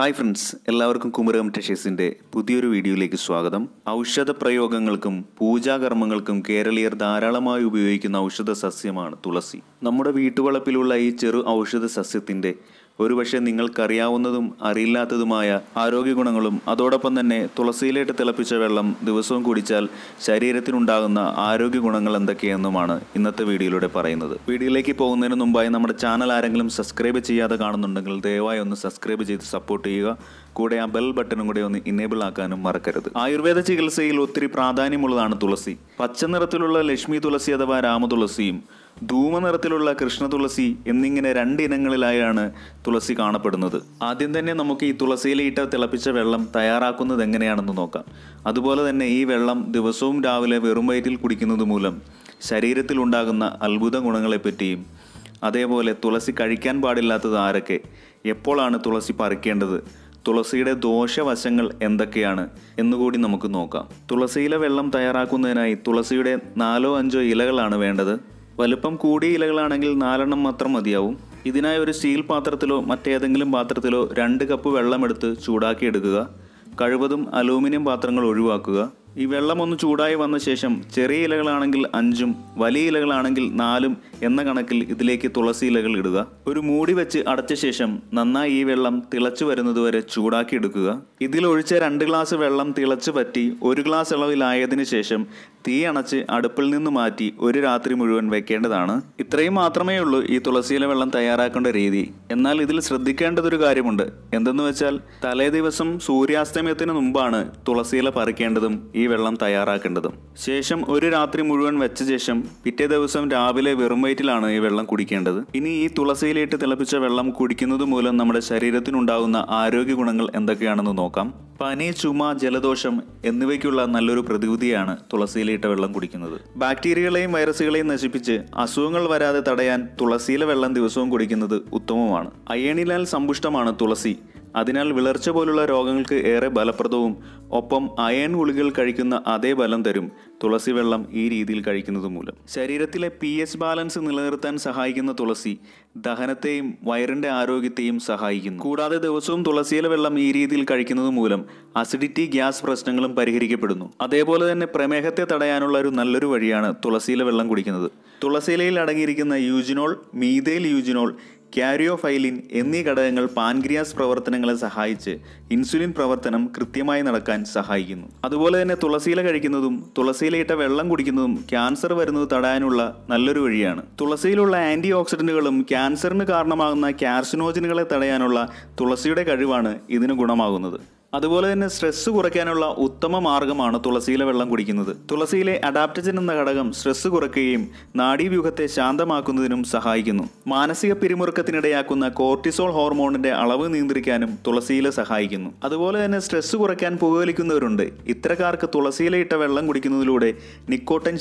hi friends എല്ലാവർക്കും കുമരകം ടഷേഴ്സിൻ്റെ പുതിയൊരു വീഡിയോയിലേക്ക് സ്വാഗതം ഔഷധ പ്രയോഗങ്ങൾക്കും പൂജാകർമ്മങ്ങൾക്കും കേരളീയർ ധാരാളമായി ഉപയോഗിക്കുന്ന ഔഷധ സസ്യമാണ് തുളസി നമ്മുടെ വീട്ടുവളപ്പിലുള്ള ഈ ചെറു ഔഷധ സസ്യത്തിൻ്റെ ഒരുപക്ഷെ നിങ്ങൾക്കറിയാവുന്നതും അറിയില്ലാത്തതുമായ ആരോഗ്യ ഗുണങ്ങളും അതോടൊപ്പം തന്നെ തുളസിയിലേട്ട് തിളപ്പിച്ച വെള്ളം ദിവസവും കുടിച്ചാൽ ശരീരത്തിനുണ്ടാകുന്ന ആരോഗ്യ ഗുണങ്ങൾ എന്തൊക്കെയെന്നുമാണ് ഇന്നത്തെ വീഡിയോയിലൂടെ പറയുന്നത് വീഡിയോയിലേക്ക് പോകുന്നതിന് മുമ്പായി നമ്മുടെ ചാനൽ ആരെങ്കിലും സബ്സ്ക്രൈബ് ചെയ്യാതെ കാണുന്നുണ്ടെങ്കിൽ ദയവായി ഒന്ന് സബ്സ്ക്രൈബ് ചെയ്ത് സപ്പോർട്ട് ചെയ്യുക കൂടെ ആ ബെൽ ബട്ടണും കൂടെ ഒന്ന് ഇനേബിൾ ആക്കാനും മറക്കരുത് ആയുർവേദ ചികിത്സയിൽ ഒത്തിരി പ്രാധാന്യമുള്ളതാണ് തുളസി പച്ച നിറത്തിലുള്ള ലക്ഷ്മി തുളസി അഥവാ രാമതുളസിയും ധൂമനിറത്തിലുള്ള കൃഷ്ണ തുളസി എന്നിങ്ങനെ രണ്ട് ഇനങ്ങളിലായാണ് തുളസി കാണപ്പെടുന്നത് ആദ്യം തന്നെ നമുക്ക് ഈ തുളസിയിലിട്ട് തിളപ്പിച്ച വെള്ളം തയ്യാറാക്കുന്നത് എങ്ങനെയാണെന്ന് നോക്കാം അതുപോലെ തന്നെ ഈ വെള്ളം ദിവസവും രാവിലെ വെറും വയറ്റിൽ കുടിക്കുന്നത് മൂലം ശരീരത്തിലുണ്ടാകുന്ന അത്ഭുത ഗുണങ്ങളെപ്പറ്റിയും അതേപോലെ തുളസി കഴിക്കാൻ പാടില്ലാത്തത് ആരൊക്കെ എപ്പോഴാണ് തുളസി പറിക്കേണ്ടത് തുളസിയുടെ ദോഷവശങ്ങൾ എന്തൊക്കെയാണ് എന്നുകൂടി നമുക്ക് നോക്കാം തുളസിയിലെ വെള്ളം തയ്യാറാക്കുന്നതിനായി തുളസിയുടെ നാലോ അഞ്ചോ ഇലകളാണ് വേണ്ടത് വലുപ്പം കൂടിയ ഇലകളാണെങ്കിൽ നാലെണ്ണം മാത്രം മതിയാവും ഇതിനായി ഒരു സ്റ്റീൽ പാത്രത്തിലോ മറ്റേതെങ്കിലും പാത്രത്തിലോ രണ്ട് കപ്പ് വെള്ളമെടുത്ത് ചൂടാക്കിയെടുക്കുക കഴിവതും അലൂമിനിയം പാത്രങ്ങൾ ഒഴിവാക്കുക ഈ വെള്ളമൊന്ന് ചൂടായി വന്ന ശേഷം ചെറിയ ഇലകളാണെങ്കിൽ അഞ്ചും വലിയ ഇലകളാണെങ്കിൽ നാലും എന്ന കണക്കിൽ ഇതിലേക്ക് തുളസി ഇലകൾ ഇടുക ഒരു മൂടി വെച്ച് അടച്ച ശേഷം നന്നായി ഈ വെള്ളം തിളച്ചു വരുന്നതുവരെ ചൂടാക്കി എടുക്കുക ഇതിൽ ഒഴിച്ച രണ്ട് ഗ്ലാസ് വെള്ളം തിളച്ചു പറ്റി ഒരു ഗ്ലാസ് അളവിലായതിനു ശേഷം തീ അണച്ച് അടുപ്പിൽ നിന്ന് മാറ്റി ഒരു രാത്രി മുഴുവൻ വെക്കേണ്ടതാണ് ഇത്രയും മാത്രമേ ഉള്ളൂ ഈ തുളസിയില വെള്ളം തയ്യാറാക്കേണ്ട രീതി എന്നാൽ ഇതിൽ ശ്രദ്ധിക്കേണ്ടതൊരു കാര്യമുണ്ട് എന്തെന്ന് വെച്ചാൽ തലേ ദിവസം സൂര്യാസ്തമയത്തിന് മുമ്പാണ് തുളസിയില പറിക്കേണ്ടതും ഈ വെള്ളം തയ്യാറാക്കേണ്ടതും ശേഷം ഒരു രാത്രി മുഴുവൻ വെച്ച ശേഷം പിറ്റേ ദിവസം രാവിലെ വെറും വയറ്റിലാണ് ഈ വെള്ളം കുടിക്കേണ്ടത് ഇനി ഈ തുളസിയിലിട്ട് തിളപ്പിച്ച വെള്ളം കുടിക്കുന്നത് മൂലം നമ്മുടെ ശരീരത്തിനുണ്ടാകുന്ന ആരോഗ്യ ഗുണങ്ങൾ എന്തൊക്കെയാണെന്ന് നോക്കാം പനി ചുമ ജലദോഷം എന്നിവയ്ക്കുള്ള നല്ലൊരു പ്രതിവിധിയാണ് തുളസിയിലിട്ട വെള്ളം കുടിക്കുന്നത് ബാക്ടീരിയകളെയും വൈറസുകളെയും നശിപ്പിച്ച് അസുഖങ്ങൾ വരാതെ തടയാൻ തുളസിയിലെ വെള്ളം ദിവസവും കുടിക്കുന്നത് ഉത്തമമാണ് അയ്യണിലാൽ സമ്പുഷ്ടമാണ് തുളസി അതിനാൽ വിളർച്ച പോലുള്ള രോഗങ്ങൾക്ക് ഏറെ ഫലപ്രദവും ഒപ്പം അയൺ ഗുളികൾ കഴിക്കുന്ന അതേ ബലം തരും തുളസി വെള്ളം ഈ രീതിയിൽ കഴിക്കുന്നത് മൂലം ശരീരത്തിലെ പി എച്ച് ബാലൻസ് നിലനിർത്താൻ സഹായിക്കുന്ന തുളസി ദഹനത്തെയും വയറിൻ്റെ ആരോഗ്യത്തെയും സഹായിക്കുന്നു കൂടാതെ ദിവസവും തുളസിയില വെള്ളം ഈ രീതിയിൽ കഴിക്കുന്നത് മൂലം അസിഡിറ്റി ഗ്യാസ് പ്രശ്നങ്ങളും പരിഹരിക്കപ്പെടുന്നു അതേപോലെ തന്നെ പ്രമേഹത്തെ തടയാനുള്ള ഒരു നല്ലൊരു വഴിയാണ് തുളസിയില വെള്ളം കുടിക്കുന്നത് തുളസിയിലയിൽ അടങ്ങിയിരിക്കുന്ന യൂജിനോൾ മീതേൽ യൂജിനോൾ ക്യാരിയോഫൈലിൻ എന്നീ ഘടകങ്ങൾ പാൻക്രിയാസ് പ്രവർത്തനങ്ങളെ സഹായിച്ച് ഇൻസുലിൻ പ്രവർത്തനം കൃത്യമായി നടക്കാൻ സഹായിക്കുന്നു അതുപോലെ തന്നെ തുളസിയില കഴിക്കുന്നതും തുളസിയിലയിട്ട വെള്ളം കുടിക്കുന്നതും ക്യാൻസർ വരുന്നത് തടയാനുള്ള നല്ലൊരു വഴിയാണ് തുളസിയിലുള്ള ആൻറ്റി ഓക്സിഡൻറ്റുകളും ക്യാൻസറിന് കാരണമാകുന്ന കാർസിനോജനുകളെ തടയാനുള്ള തുളസിയുടെ കഴിവാണ് ഇതിന് ഗുണമാകുന്നത് അതുപോലെ തന്നെ സ്ട്രെസ്സ് കുറയ്ക്കാനുള്ള ഉത്തമ മാർഗമാണ് തുളസിയിലെ വെള്ളം കുടിക്കുന്നത് തുളസിയിലെ അഡാപ്റ്റജൻ എന്ന ഘടകം സ്ട്രെസ്സ് കുറയ്ക്കുകയും നാഡീവ്യൂഹത്തെ ശാന്തമാക്കുന്നതിനും സഹായിക്കുന്നു മാനസിക പിരിമുറുക്കത്തിനിടയാക്കുന്ന കോർട്ടിസോൾ ഹോർമോണിന്റെ അളവ് നിയന്ത്രിക്കാനും തുളസിയില സഹായിക്കുന്നു അതുപോലെ തന്നെ സ്ട്രെസ്സ് കുറയ്ക്കാൻ പുകവലിക്കുന്നവരുണ്ട് ഇത്തരക്കാർക്ക് തുളസിയില ഇട്ട വെള്ളം കുടിക്കുന്നതിലൂടെ നിക്കോട്ടൻ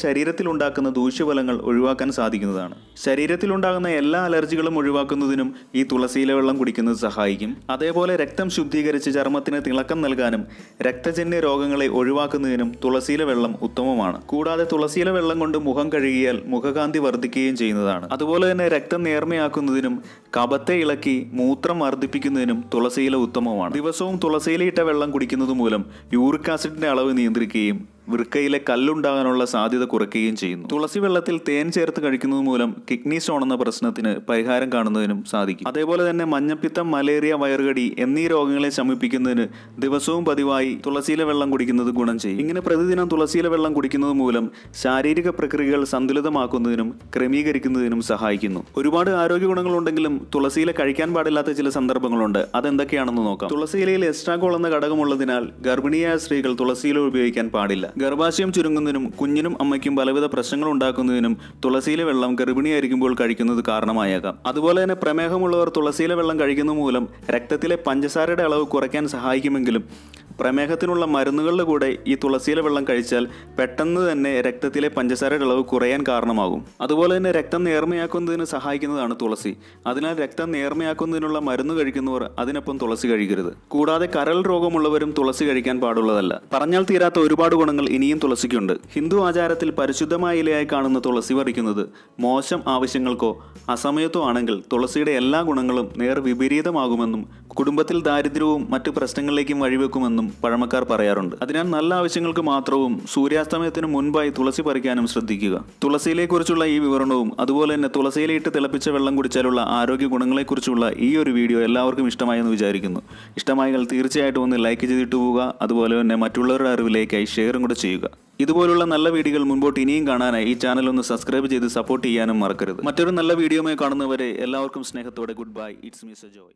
ഉണ്ടാക്കുന്ന ദൂഷ്യഫലങ്ങൾ ഒഴിവാക്കാൻ സാധിക്കുന്നതാണ് ശരീരത്തിലുണ്ടാകുന്ന എല്ലാ അലർജികളും ഒഴിവാക്കുന്നതിനും ഈ തുളസിയില വെള്ളം കുടിക്കുന്നത് സഹായിക്കും അതേപോലെ രക്തം ശുദ്ധീകരിച്ച് ചർമ്മത്തിന് തിളക്കം നൽകാനും രക്തജന്യ രോഗങ്ങളെ ഒഴിവാക്കുന്നതിനും തുളസിയില വെള്ളം ഉത്തമമാണ് കൂടാതെ തുളസിയില വെള്ളം കൊണ്ട് മുഖം കഴുകിയാൽ മുഖകാന്തി വർദ്ധിക്കുകയും ചെയ്യുന്നതാണ് അതുപോലെ തന്നെ രക്തം നേർമയാക്കുന്നതിനും കപത്തെ ഇളക്കി മൂത്രം വർദ്ധിപ്പിക്കുന്നതിനും തുളസിയില ഉത്തമമാണ് ദിവസവും തുളസിയില ഇട്ട വെള്ളം കുടിക്കുന്നത് മൂലം യൂറിക് ആസിഡിന്റെ അളവ് നിയന്ത്രിക്കുകയും വൃക്കയിലെ കല്ലുണ്ടാകാനുള്ള സാധ്യത കുറയ്ക്കുകയും ചെയ്യുന്നു തുളസി വെള്ളത്തിൽ തേൻ ചേർത്ത് കഴിക്കുന്നത് മൂലം കിഡ്നി സ്റ്റോൺ എന്ന പ്രശ്നത്തിന് പരിഹാരം കാണുന്നതിനും സാധിക്കും അതേപോലെ തന്നെ മഞ്ഞപ്പിത്തം മലേറിയ വയറുകടി എന്നീ രോഗങ്ങളെ ശമിപ്പിക്കുന്നതിന് ദിവസവും പതിവായി തുളസിയിലെ വെള്ളം കുടിക്കുന്നത് ഗുണം ചെയ്യും ഇങ്ങനെ പ്രതിദിനം തുളസിയിലെ വെള്ളം കുടിക്കുന്നത് മൂലം ശാരീരിക പ്രക്രിയകൾ സന്തുലിതമാക്കുന്നതിനും ക്രമീകരിക്കുന്നതിനും സഹായിക്കുന്നു ഒരുപാട് ആരോഗ്യ ഗുണങ്ങളുണ്ടെങ്കിലും തുളസിയിലെ കഴിക്കാൻ പാടില്ലാത്ത ചില സന്ദർഭങ്ങളുണ്ട് അതെന്തൊക്കെയാണെന്ന് നോക്കാം തുളസിയിലയിൽ എസ്ട്രാഗോൾ എന്ന ഘടകമുള്ളതിനാൽ ഗർഭിണിയായ സ്ത്രീകൾ തുളസിയില ഉപയോഗിക്കാൻ പാടില്ല ഗർഭാശയം ചുരുങ്ങുന്നതിനും കുഞ്ഞിനും അമ്മയ്ക്കും പലവിധ പ്രശ്നങ്ങൾ ഉണ്ടാക്കുന്നതിനും തുളസിയിലെ വെള്ളം ഗർഭിണിയായിരിക്കുമ്പോൾ കഴിക്കുന്നത് കാരണമായേക്കാം അതുപോലെ തന്നെ പ്രമേഹമുള്ളവർ തുളസിയിലെ വെള്ളം കഴിക്കുന്ന മൂലം രക്തത്തിലെ പഞ്ചസാരയുടെ അളവ് കുറയ്ക്കാൻ സഹായിക്കുമെങ്കിലും പ്രമേഹത്തിനുള്ള മരുന്നുകളുടെ കൂടെ ഈ തുളസിയിലെ വെള്ളം കഴിച്ചാൽ പെട്ടെന്ന് തന്നെ രക്തത്തിലെ പഞ്ചസാരയുടെ അളവ് കുറയാൻ കാരണമാകും അതുപോലെ തന്നെ രക്തം നേർമയാക്കുന്നതിന് സഹായിക്കുന്നതാണ് തുളസി അതിനാൽ രക്തം നേർമയാക്കുന്നതിനുള്ള മരുന്ന് കഴിക്കുന്നവർ അതിനൊപ്പം തുളസി കഴിക്കരുത് കൂടാതെ കരൾ രോഗമുള്ളവരും തുളസി കഴിക്കാൻ പാടുള്ളതല്ല പറഞ്ഞാൽ തീരാത്ത ഒരുപാട് ഗുണങ്ങൾ ഇനിയും തുളസിക്കുണ്ട് ഹിന്ദു ആചാരത്തിൽ പരിശുദ്ധമായ ഇലയായി കാണുന്ന തുളസി വറിക്കുന്നത് മോശം ആവശ്യങ്ങൾക്കോ അസമയത്തോ ആണെങ്കിൽ തുളസിയുടെ എല്ലാ ഗുണങ്ങളും നേർ വിപരീതമാകുമെന്നും കുടുംബത്തിൽ ദാരിദ്ര്യവും മറ്റു പ്രശ്നങ്ങളിലേക്കും വഴിവെക്കുമെന്നും പഴമക്കാർ പറയാറുണ്ട് അതിനാൽ നല്ല ആവശ്യങ്ങൾക്ക് മാത്രവും സൂര്യാസ്തമയത്തിന് മുൻപായി തുളസി പറിക്കാനും ശ്രദ്ധിക്കുക കുറിച്ചുള്ള ഈ വിവരണവും അതുപോലെ തന്നെ തുളസിയിലിട്ട് തിളപ്പിച്ച വെള്ളം കുടിച്ചാലുള്ള ആരോഗ്യ ഗുണങ്ങളെക്കുറിച്ചുള്ള ഈ ഒരു വീഡിയോ എല്ലാവർക്കും ഇഷ്ടമായെന്ന് വിചാരിക്കുന്നു ഇഷ്ടമായെങ്കിൽ തീർച്ചയായിട്ടും ഒന്ന് ലൈക്ക് ചെയ്തിട്ട് പോവുക അതുപോലെ തന്നെ മറ്റുള്ളവരുടെ അറിവിലേക്കായി ഷെയറും കൂടെ ചെയ്യുക ഇതുപോലുള്ള നല്ല വീഡിയോകൾ മുൻപോട്ട് ഇനിയും കാണാനായി ഈ ചാനൽ ഒന്ന് സബ്സ്ക്രൈബ് ചെയ്ത് സപ്പോർട്ട് ചെയ്യാനും മറക്കരുത് മറ്റൊരു നല്ല വീഡിയോമായി കാണുന്നവരെ എല്ലാവർക്കും സ്നേഹത്തോടെ goodbye it's miss Joy